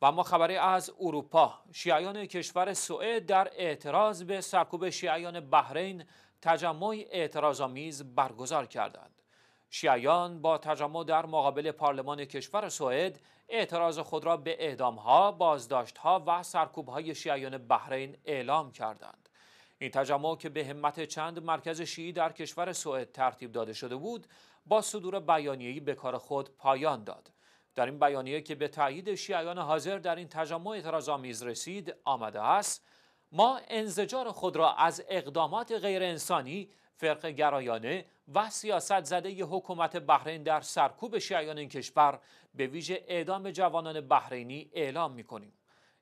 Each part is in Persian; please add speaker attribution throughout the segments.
Speaker 1: و اما خبری از اروپا شیعیان کشور سوئد در اعتراض به سرکوب شیعیان بحرین تجمع اعتراضآمیز برگزار کردند شیعیان با تجمع در مقابل پارلمان کشور سوئد اعتراض خود را به اعدامها، بازداشتها و سرکوبهای شیعیان بحرین اعلام کردند این تجمع که به همت چند مرکز شیعی در کشور سوئد ترتیب داده شده بود با صدور بیانیه‌ای به کار خود پایان داد در این بیانیه که به تایید شیعیان حاضر در این تجمع آمیز رسید آمده است ما انزجار خود را از اقدامات غیر انسانی، فرق گرایانه و سیاست زده ی حکومت بحرین در سرکوب شیعیان این کشور به ویژه اعدام جوانان بحرینی اعلام می کنیم.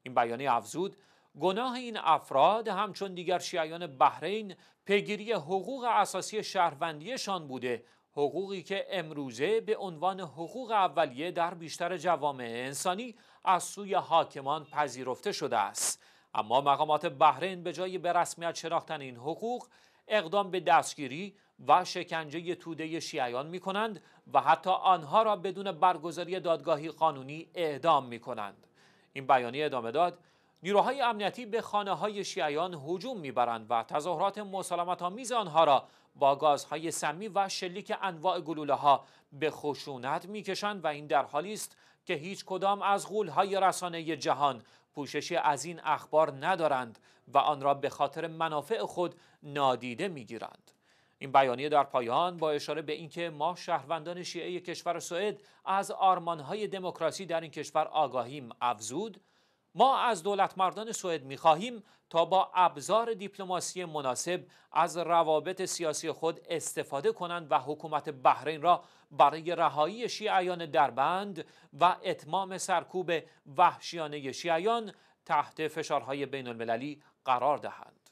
Speaker 1: این بیانیه افزود گناه این افراد همچون دیگر شیعیان بحرین پیگیری حقوق اساسی شهروندیشان بوده حقوقی که امروزه به عنوان حقوق اولیه در بیشتر جوامع انسانی از سوی حاکمان پذیرفته شده است اما مقامات بحرین به جای به رسمیت شناختن این حقوق اقدام به دستگیری و شکنجه توده شیعیان می کنند و حتی آنها را بدون برگزاری دادگاهی قانونی اعدام می کنند. این بیانیه ادامه داد نیروهای امنیتی به خانه های شیعیان هجوم میبرند و تظاهرات مسالمت آمیز آنها را با گازهای سمی و شلیک انواع گلوله ها به خشونت میکشند و این در حالی است که هیچ کدام از های رسانه جهان پوششی از این اخبار ندارند و آن را به خاطر منافع خود نادیده میگیرند. این بیانیه در پایان با اشاره به اینکه ما شهروندان شیعه کشور سوئد از آرمانهای دموکراسی در این کشور آگاهیم افزود ما از دولت مردان سوئد خواهیم تا با ابزار دیپلماسی مناسب از روابط سیاسی خود استفاده کنند و حکومت بحرین را برای رهایی شیعیان دربند و اتمام سرکوب وحشیانه شیعیان تحت فشارهای بین المللی قرار دهند.